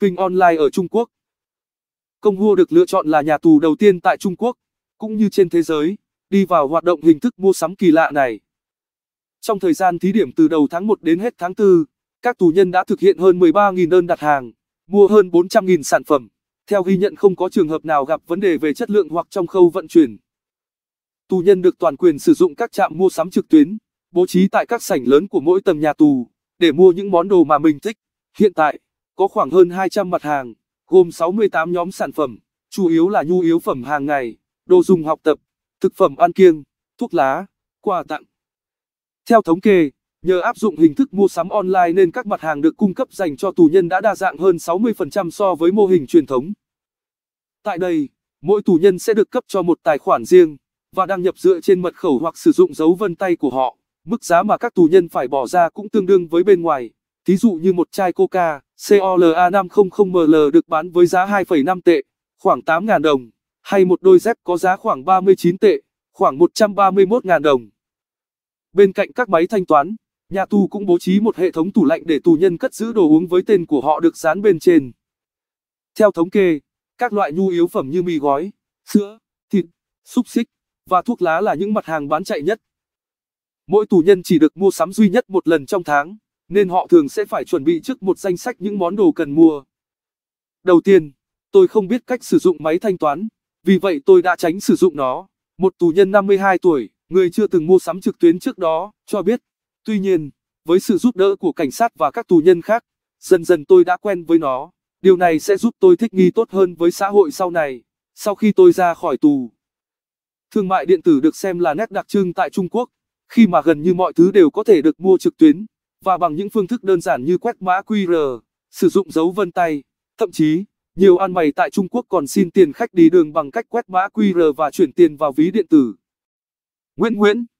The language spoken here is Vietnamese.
Kinh Online ở Trung Quốc. Công Hua được lựa chọn là nhà tù đầu tiên tại Trung Quốc, cũng như trên thế giới, đi vào hoạt động hình thức mua sắm kỳ lạ này. Trong thời gian thí điểm từ đầu tháng 1 đến hết tháng 4, các tù nhân đã thực hiện hơn 13.000 đơn đặt hàng, mua hơn 400.000 sản phẩm. Theo ghi nhận không có trường hợp nào gặp vấn đề về chất lượng hoặc trong khâu vận chuyển. Tù nhân được toàn quyền sử dụng các trạm mua sắm trực tuyến, bố trí tại các sảnh lớn của mỗi tầng nhà tù, để mua những món đồ mà mình thích. Hiện tại, có khoảng hơn 200 mặt hàng, gồm 68 nhóm sản phẩm, chủ yếu là nhu yếu phẩm hàng ngày, đồ dùng học tập, thực phẩm ăn kiêng, thuốc lá, quà tặng. Theo thống kê, nhờ áp dụng hình thức mua sắm online nên các mặt hàng được cung cấp dành cho tù nhân đã đa dạng hơn 60% so với mô hình truyền thống. Tại đây, mỗi tù nhân sẽ được cấp cho một tài khoản riêng và đăng nhập dựa trên mật khẩu hoặc sử dụng dấu vân tay của họ. Mức giá mà các tù nhân phải bỏ ra cũng tương đương với bên ngoài. Thí dụ như một chai Coca COLA500ml được bán với giá 2,5 tệ, khoảng 8.000 đồng, hay một đôi dép có giá khoảng 39 tệ, khoảng 131.000 đồng. Bên cạnh các máy thanh toán, nhà tù cũng bố trí một hệ thống tủ lạnh để tù nhân cất giữ đồ uống với tên của họ được dán bên trên. Theo thống kê, các loại nhu yếu phẩm như mì gói, sữa, thịt, xúc xích và thuốc lá là những mặt hàng bán chạy nhất. Mỗi tù nhân chỉ được mua sắm duy nhất một lần trong tháng nên họ thường sẽ phải chuẩn bị trước một danh sách những món đồ cần mua. Đầu tiên, tôi không biết cách sử dụng máy thanh toán, vì vậy tôi đã tránh sử dụng nó. Một tù nhân 52 tuổi, người chưa từng mua sắm trực tuyến trước đó, cho biết. Tuy nhiên, với sự giúp đỡ của cảnh sát và các tù nhân khác, dần dần tôi đã quen với nó. Điều này sẽ giúp tôi thích nghi tốt hơn với xã hội sau này, sau khi tôi ra khỏi tù. Thương mại điện tử được xem là nét đặc trưng tại Trung Quốc, khi mà gần như mọi thứ đều có thể được mua trực tuyến và bằng những phương thức đơn giản như quét mã QR, sử dụng dấu vân tay. Thậm chí, nhiều ăn mày tại Trung Quốc còn xin tiền khách đi đường bằng cách quét mã QR và chuyển tiền vào ví điện tử. Nguyễn Nguyễn